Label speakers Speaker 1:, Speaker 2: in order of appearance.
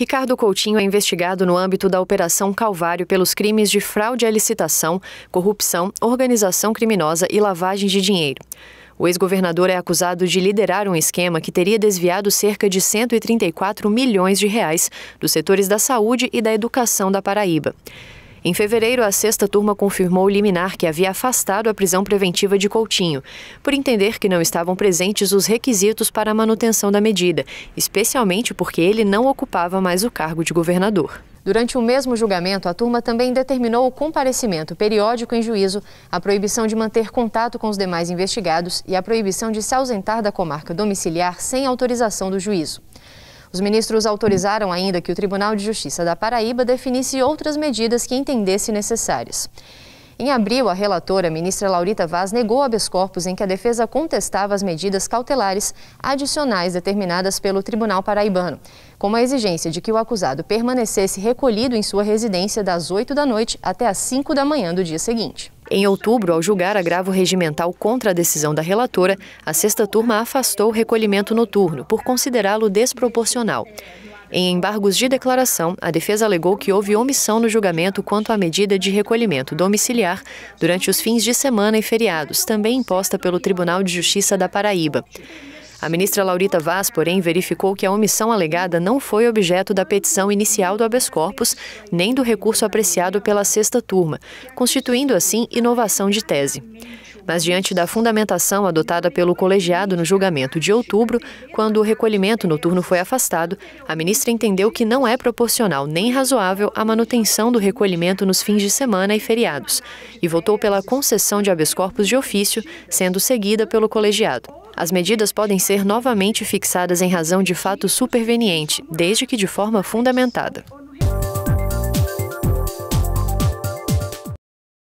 Speaker 1: Ricardo Coutinho é investigado no âmbito da Operação Calvário pelos crimes de fraude à licitação, corrupção, organização criminosa e lavagem de dinheiro. O ex-governador é acusado de liderar um esquema que teria desviado cerca de 134 milhões de reais dos setores da saúde e da educação da Paraíba. Em fevereiro, a sexta turma confirmou o liminar que havia afastado a prisão preventiva de Coutinho, por entender que não estavam presentes os requisitos para a manutenção da medida, especialmente porque ele não ocupava mais o cargo de governador. Durante o mesmo julgamento, a turma também determinou o comparecimento periódico em juízo, a proibição de manter contato com os demais investigados e a proibição de se ausentar da comarca domiciliar sem autorização do juízo. Os ministros autorizaram ainda que o Tribunal de Justiça da Paraíba definisse outras medidas que entendesse necessárias. Em abril, a relatora, ministra Laurita Vaz, negou habeas corpus em que a defesa contestava as medidas cautelares adicionais determinadas pelo Tribunal Paraibano, como a exigência de que o acusado permanecesse recolhido em sua residência das 8 da noite até as 5 da manhã do dia seguinte. Em outubro, ao julgar agravo regimental contra a decisão da relatora, a sexta turma afastou o recolhimento noturno por considerá-lo desproporcional. Em embargos de declaração, a defesa alegou que houve omissão no julgamento quanto à medida de recolhimento domiciliar durante os fins de semana e feriados, também imposta pelo Tribunal de Justiça da Paraíba. A ministra Laurita Vaz, porém, verificou que a omissão alegada não foi objeto da petição inicial do habeas corpus, nem do recurso apreciado pela sexta turma, constituindo assim inovação de tese. Mas, diante da fundamentação adotada pelo colegiado no julgamento de outubro, quando o recolhimento noturno foi afastado, a ministra entendeu que não é proporcional nem razoável a manutenção do recolhimento nos fins de semana e feriados, e votou pela concessão de habeas corpus de ofício, sendo seguida pelo colegiado. As medidas podem ser novamente fixadas em razão de fato superveniente, desde que de forma fundamentada.